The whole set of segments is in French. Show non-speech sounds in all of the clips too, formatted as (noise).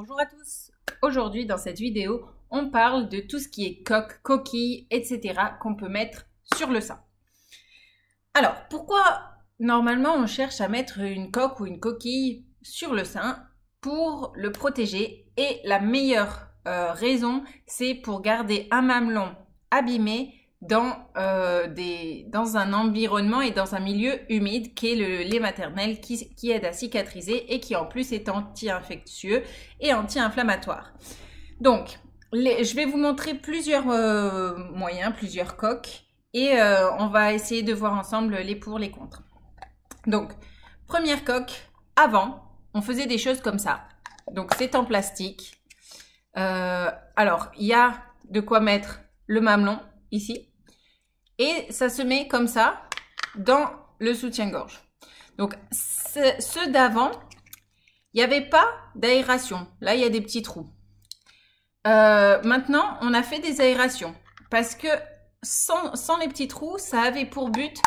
Bonjour à tous Aujourd'hui dans cette vidéo, on parle de tout ce qui est coque, coquille, etc. qu'on peut mettre sur le sein. Alors, pourquoi normalement on cherche à mettre une coque ou une coquille sur le sein pour le protéger et la meilleure euh, raison, c'est pour garder un mamelon abîmé dans, euh, des, dans un environnement et dans un milieu humide qui est le lait maternel qui, qui aide à cicatriser et qui en plus est anti-infectieux et anti-inflammatoire. Donc, je vais vous montrer plusieurs euh, moyens, plusieurs coques et euh, on va essayer de voir ensemble les pour, les contre. Donc, première coque, avant, on faisait des choses comme ça. Donc, c'est en plastique. alors, il y a de quoi mettre le mamelon ici, et ça se met comme ça dans le soutien-gorge. Donc ce, ceux d'avant, il n'y avait pas d'aération. Là, il y a des petits trous. Euh, maintenant, on a fait des aérations parce que sans, les petits trous, ça avait pour but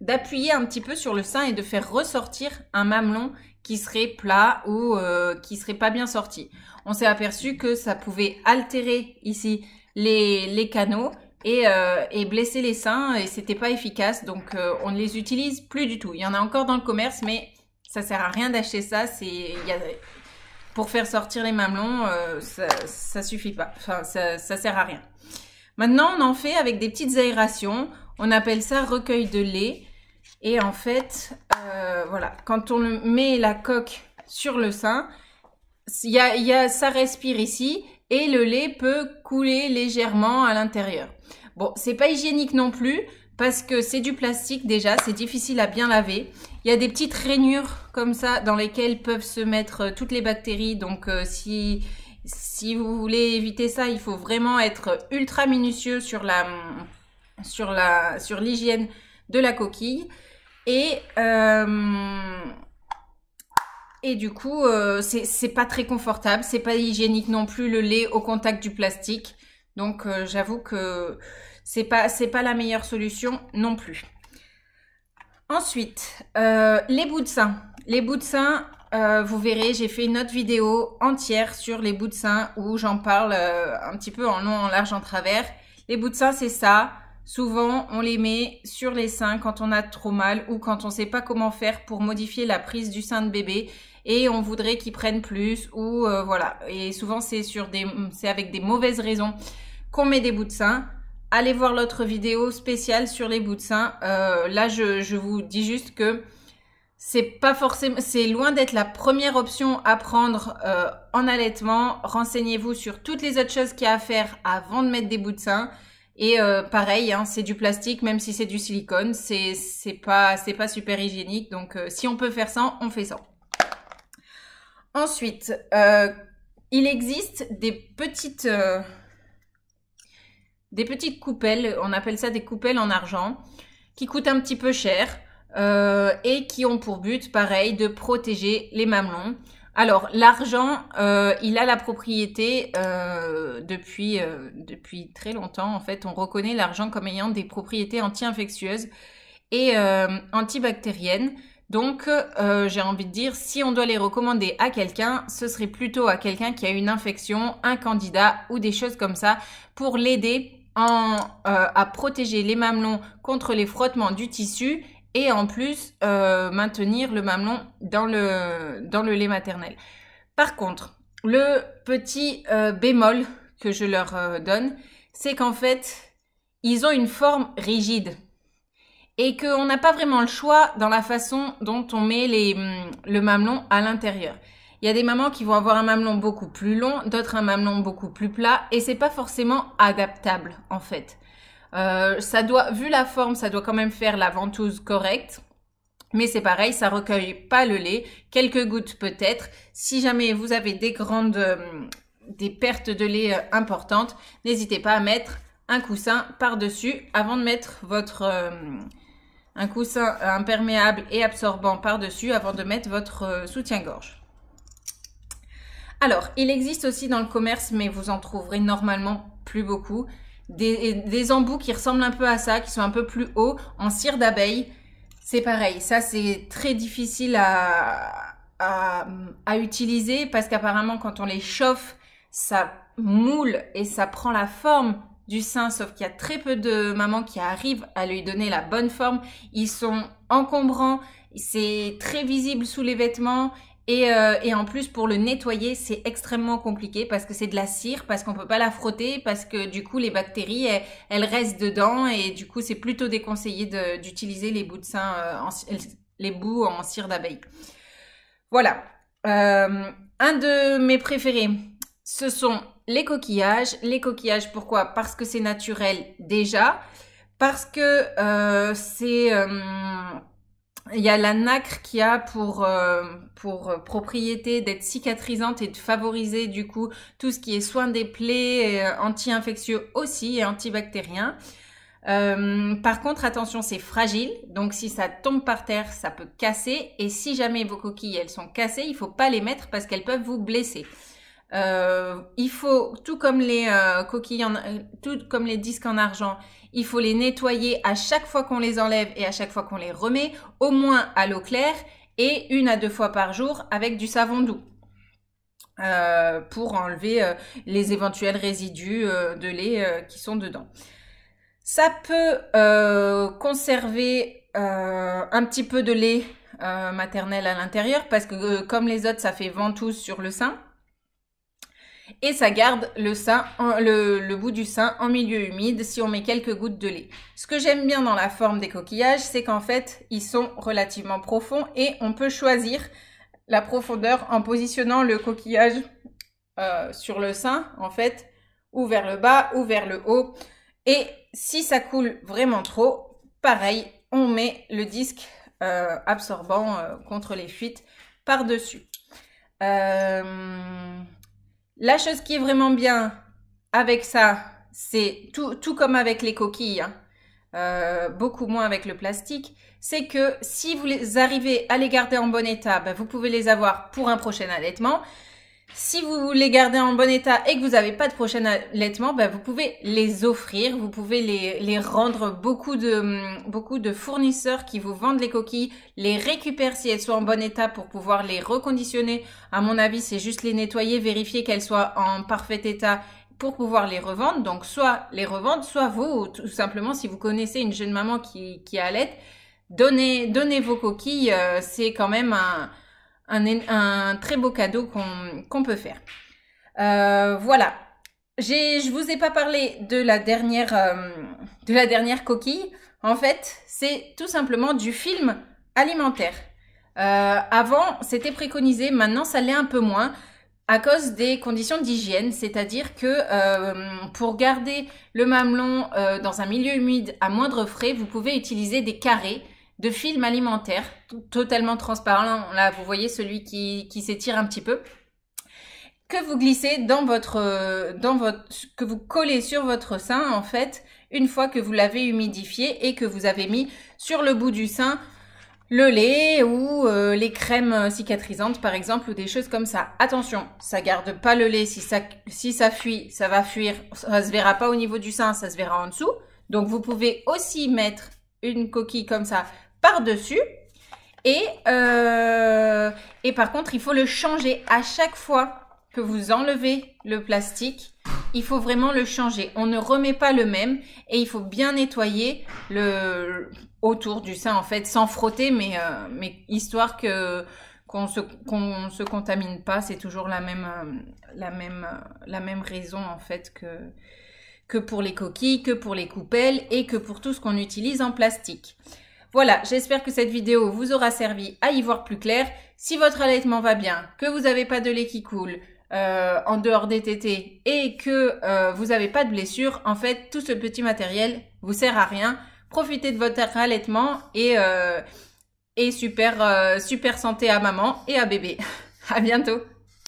d'appuyer un petit peu sur le sein et de faire ressortir un mamelon qui serait plat ou qui euh, qui serait pas bien sorti. On s'est aperçu que ça pouvait altérer ici les canaux euh, et, blesser les seins et c'était pas efficace donc euh, on ne les utilise plus du tout. Il y en a encore dans le commerce mais ça sert à rien d'acheter ça, c'est pour faire sortir les mamelons, euh, ça, ça suffit pas, enfin ça, sert à rien. Maintenant, on en fait avec des petites aérations. On appelle ça recueil de lait. Et en fait, voilà, quand on met la coque sur le sein, y a, ça respire ici et le lait peut couler légèrement à l'intérieur. Bon, c'est pas hygiénique non plus parce que c'est du plastique déjà, c'est difficile à bien laver. Il y a des petites rainures comme ça dans lesquelles peuvent se mettre euh, toutes les bactéries. Donc euh, si si vous voulez éviter ça, il faut vraiment être ultra minutieux sur la sur la sur l'hygiène de la coquille et euh, et du coup, euh, c'est pas très confortable, c'est pas hygiénique non plus le lait au contact du plastique. Donc euh, j'avoue que c'est pas pas la meilleure solution non plus. Ensuite, euh, les bouts de sein. Les bouts de sein, vous verrez, j'ai fait une autre vidéo entière sur les bouts de sein où j'en parle un petit peu en long, en large, en travers. Les bouts de sein, c'est ça. Souvent, on les met sur les seins quand on a trop mal ou quand on ne sait pas comment faire pour modifier la prise du sein de bébé et on voudrait qu'ils prennent plus ou euh, voilà. Et souvent, c'est sur des, c'est avec des mauvaises raisons qu'on met des bouts de seins. Allez voir l'autre vidéo spéciale sur les bouts de seins. Euh, là, je, vous dis juste que c'est pas forcément, c'est loin d'être la première option à prendre euh, en allaitement. Renseignez-vous sur toutes les autres choses qu'il y a à faire avant de mettre des bouts de seins. Et euh, pareil, hein, c'est du plastique, même si c'est du silicone, c'est c'est pas c'est pas super hygiénique. Donc euh, si on peut faire ça, on fait ça. Ensuite, euh, il existe des petites des petites coupelles, on appelle ça des coupelles en argent, qui coûtent un petit peu cher et qui ont pour but, pareil, de protéger les mamelons. Alors, l'argent, euh, il a la propriété euh, depuis, euh, depuis très longtemps. En fait, on reconnaît l'argent comme ayant des propriétés anti-infectieuses et antibactériennes. Donc, j'ai envie de dire, si on doit les recommander à quelqu'un, ce serait plutôt à quelqu'un qui a une infection, un candidat ou des choses comme ça pour l'aider à protéger les mamelons contre les frottements du tissu et en plus euh, maintenir le mamelon dans le, lait maternel. Par contre, le petit euh, bémol que je leur euh, donne, c'est qu'en fait, ils ont une forme rigide et qu'on n'a pas vraiment le choix dans la façon dont on met mm, le mamelon à l'intérieur. Il y a des mamans qui vont avoir un mamelon beaucoup plus long, d'autres un mamelon beaucoup plus plat, et c'est pas forcément adaptable en fait. Euh, ça doit, vu la forme, ça doit quand même faire la ventouse correcte. Mais c'est pareil, ça recueille pas le lait, quelques gouttes peut-être. Si jamais vous avez des grandes, euh, des pertes de lait euh, importantes, n'hésitez pas à mettre un coussin par-dessus avant de mettre votre un coussin imperméable et absorbant par-dessus avant de mettre votre soutien-gorge. Alors, il existe aussi dans le commerce, mais vous en trouverez normalement plus beaucoup, des, embouts qui ressemblent un peu à ça, qui sont un peu plus hauts, en cire d'abeille. C'est pareil, ça c'est très difficile à, à, à utiliser parce qu'apparemment quand on les chauffe, ça moule et ça prend la forme du sein, sauf qu'il y a très peu de mamans qui arrivent à lui donner la bonne forme. Ils sont encombrants, c'est très visible sous les vêtements euh, et, en plus, pour le nettoyer, c'est extrêmement compliqué parce que c'est de la cire, parce qu'on peut pas la frotter, parce que du coup, les bactéries, elles, restent dedans et du coup, c'est plutôt déconseillé d'utiliser les bouts de sein, euh, en, les bouts en cire d'abeille. Voilà. Euh, un de mes préférés, ce sont les coquillages. Les coquillages, pourquoi Parce que c'est naturel déjà, parce que c'est il y a la nacre qui a pour, euh, pour euh, propriété d'être cicatrisante et de favoriser du coup tout ce qui est soin des plaies, euh, anti-infectieux aussi et antibactérien. par contre, attention, c'est fragile, donc si ça tombe par terre, ça peut casser. Et si jamais vos coquilles elles sont cassées, il faut pas les mettre parce qu'elles peuvent vous blesser. Euh, il faut, tout comme les euh, coquilles, euh, tout comme les disques en argent, il faut les nettoyer à chaque fois qu'on les enlève et à chaque fois qu'on les remet, au moins à l'eau claire et une à deux fois par jour avec du savon doux. pour enlever les éventuels résidus de lait qui sont dedans. Ça peut conserver un petit peu de lait maternel à l'intérieur parce que comme les autres, ça fait ventouse sur le sein et ça garde le, sein, le, bout du sein en milieu humide si on met quelques gouttes de lait. Ce que j'aime bien dans la forme des coquillages, c'est qu'en fait, ils sont relativement profonds et on peut choisir la profondeur en positionnant le coquillage euh, sur le sein, en fait, ou vers le bas ou vers le haut. Et si ça coule vraiment trop, pareil, on met le disque euh, absorbant euh, contre les fuites par-dessus. Euh... La chose qui est vraiment bien avec ça, c'est tout, comme avec les coquilles, hein, euh, beaucoup moins avec le plastique, c'est que si vous les arrivez à les garder en bon état, ben, vous pouvez les avoir pour un prochain allaitement. Si vous les gardez en bon état et que vous n'avez pas de prochain allaitement, ben, vous pouvez les offrir, vous pouvez les, rendre. Beaucoup de, beaucoup de fournisseurs qui vous vendent les coquilles les récupèrent si elles sont en bon état pour pouvoir les reconditionner. À mon avis, c'est juste les nettoyer, vérifier qu'elles soient en parfait état pour pouvoir les revendre. Donc, soit les revendre, soit vous, ou tout simplement, si vous connaissez une jeune maman qui, qui allait, donnez, donnez vos coquilles. Euh, c'est quand même un un, très beau cadeau qu'on peut faire. Euh, voilà. Je ne vous ai pas parlé de la dernière, euh, de la dernière coquille. En fait, c'est tout simplement du film alimentaire. Euh, avant, c'était préconisé, maintenant ça l'est un peu moins à cause des conditions d'hygiène, c'est-à-dire que pour garder le mamelon dans un milieu humide à moindre frais, vous pouvez utiliser des carrés de film alimentaire, totalement transparent. Là, vous voyez celui qui, s'étire un petit peu que vous glissez dans votre, dans votre, que vous collez sur votre sein, en fait, une fois que vous l'avez humidifié et que vous avez mis sur le bout du sein le lait ou euh, les crèmes cicatrisantes, par exemple, ou des choses comme ça. Attention, ça garde pas le lait. Si ça, si ça fuit, ça va fuir. Ça se verra pas au niveau du sein, ça se verra en dessous. Donc, vous pouvez aussi mettre une coquille comme ça par-dessus. Et, euh, et par contre, il faut le changer à chaque fois que vous enlevez le plastique. Il faut vraiment le changer. On ne remet pas le même et il faut bien nettoyer le autour du sein en fait, sans frotter, mais, euh, mais histoire que qu'on se qu'on se contamine pas. C'est toujours la même euh, la même la même raison en fait que que pour les coquilles, que pour les coupelles et que pour tout ce qu'on utilise en plastique. Voilà, j'espère que cette vidéo vous aura servi à y voir plus clair. Si votre allaitement va bien, que vous n'avez pas de lait qui coule, euh, en dehors des TT et que euh, vous n'avez pas de blessure, en fait, tout ce petit matériel vous sert à rien. Profitez de votre allaitement et, euh, et super, super santé à maman et à bébé. (laughs) à bientôt